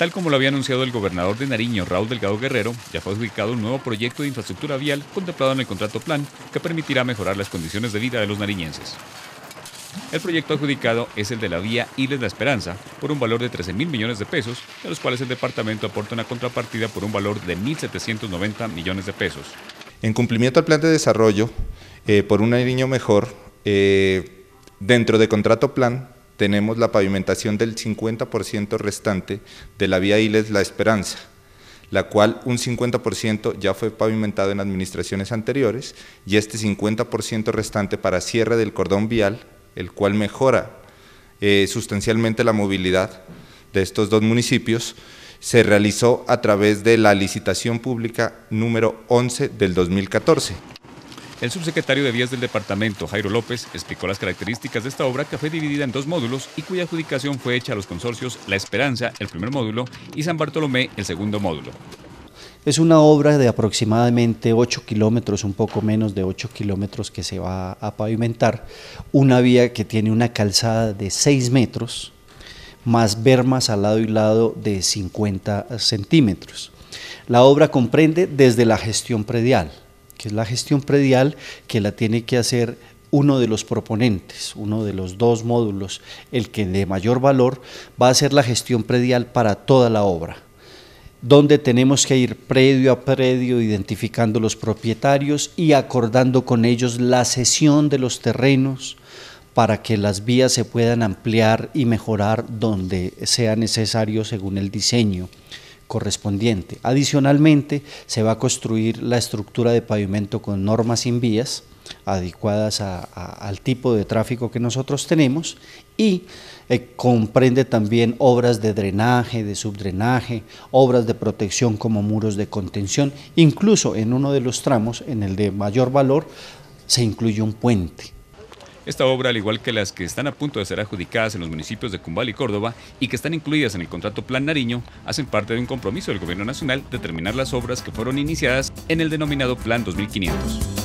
Tal como lo había anunciado el gobernador de Nariño, Raúl Delgado Guerrero, ya fue adjudicado un nuevo proyecto de infraestructura vial contemplado en el contrato plan que permitirá mejorar las condiciones de vida de los nariñenses. El proyecto adjudicado es el de la vía y de la Esperanza, por un valor de 13 mil millones de pesos, de los cuales el departamento aporta una contrapartida por un valor de 1.790 millones de pesos. En cumplimiento al plan de desarrollo, eh, por un Nariño mejor, eh, dentro de contrato plan, tenemos la pavimentación del 50% restante de la vía Iles La Esperanza, la cual un 50% ya fue pavimentado en administraciones anteriores y este 50% restante para cierre del cordón vial, el cual mejora eh, sustancialmente la movilidad de estos dos municipios, se realizó a través de la licitación pública número 11 del 2014. El subsecretario de Vías del Departamento, Jairo López, explicó las características de esta obra que fue dividida en dos módulos y cuya adjudicación fue hecha a los consorcios La Esperanza, el primer módulo, y San Bartolomé, el segundo módulo. Es una obra de aproximadamente 8 kilómetros, un poco menos de 8 kilómetros que se va a pavimentar, una vía que tiene una calzada de 6 metros, más bermas al lado y lado de 50 centímetros. La obra comprende desde la gestión predial, que es la gestión predial, que la tiene que hacer uno de los proponentes, uno de los dos módulos, el que de mayor valor va a ser la gestión predial para toda la obra donde tenemos que ir predio a predio identificando los propietarios y acordando con ellos la cesión de los terrenos para que las vías se puedan ampliar y mejorar donde sea necesario según el diseño correspondiente. Adicionalmente, se va a construir la estructura de pavimento con normas sin vías adecuadas al tipo de tráfico que nosotros tenemos y eh, comprende también obras de drenaje, de subdrenaje, obras de protección como muros de contención, incluso en uno de los tramos, en el de mayor valor, se incluye un puente. Esta obra, al igual que las que están a punto de ser adjudicadas en los municipios de Cumbal y Córdoba y que están incluidas en el contrato Plan Nariño, hacen parte de un compromiso del Gobierno Nacional de terminar las obras que fueron iniciadas en el denominado Plan 2500.